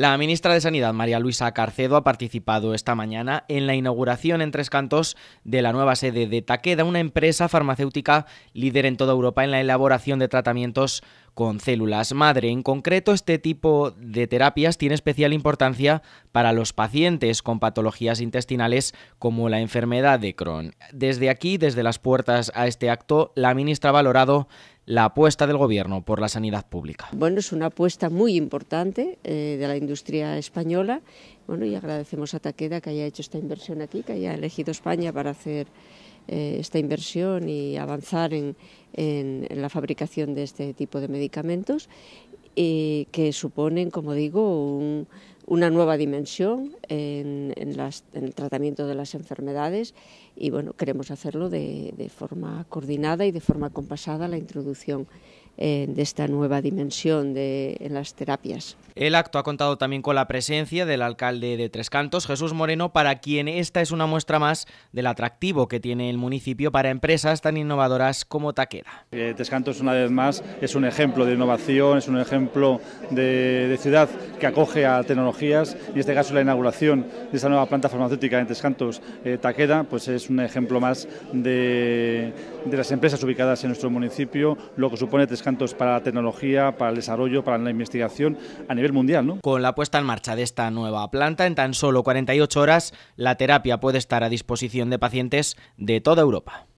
La ministra de Sanidad, María Luisa Carcedo, ha participado esta mañana en la inauguración en Tres Cantos de la nueva sede de Taqueda, una empresa farmacéutica líder en toda Europa en la elaboración de tratamientos con células madre. En concreto, este tipo de terapias tiene especial importancia para los pacientes con patologías intestinales como la enfermedad de Crohn. Desde aquí, desde las puertas a este acto, la ministra ha valorado la apuesta del Gobierno por la sanidad pública. Bueno, es una apuesta muy importante eh, de la industria española. Bueno, y agradecemos a Taqueda que haya hecho esta inversión aquí, que haya elegido España para hacer eh, esta inversión y avanzar en, la fabricación de este tipo de medicamentos, eh, que suponen, como digo, un una nueva dimensión en, el tratamiento de las enfermedades y bueno, queremos hacerlo de, de forma coordinada y de forma compasada la introducción eh, de esta nueva dimensión de, en las terapias. El acto ha contado también con la presencia del alcalde de Tres Cantos, Jesús Moreno, para quien esta es una muestra más del atractivo que tiene el municipio para empresas tan innovadoras como Taquera. Eh, Tres Cantos, una vez más, es un ejemplo de innovación, es un ejemplo de, ciudad que acoge a tecnologías y en este caso la inauguración de esta nueva planta farmacéutica en Tres Cantos, eh, Taqueda, pues es un ejemplo más de, de las empresas ubicadas en nuestro municipio, lo que supone tres cantos para la tecnología, para el desarrollo, para la investigación a nivel mundial. Con la puesta en marcha de esta nueva planta, en tan solo 48 horas, la terapia puede estar a disposición de pacientes de toda Europa.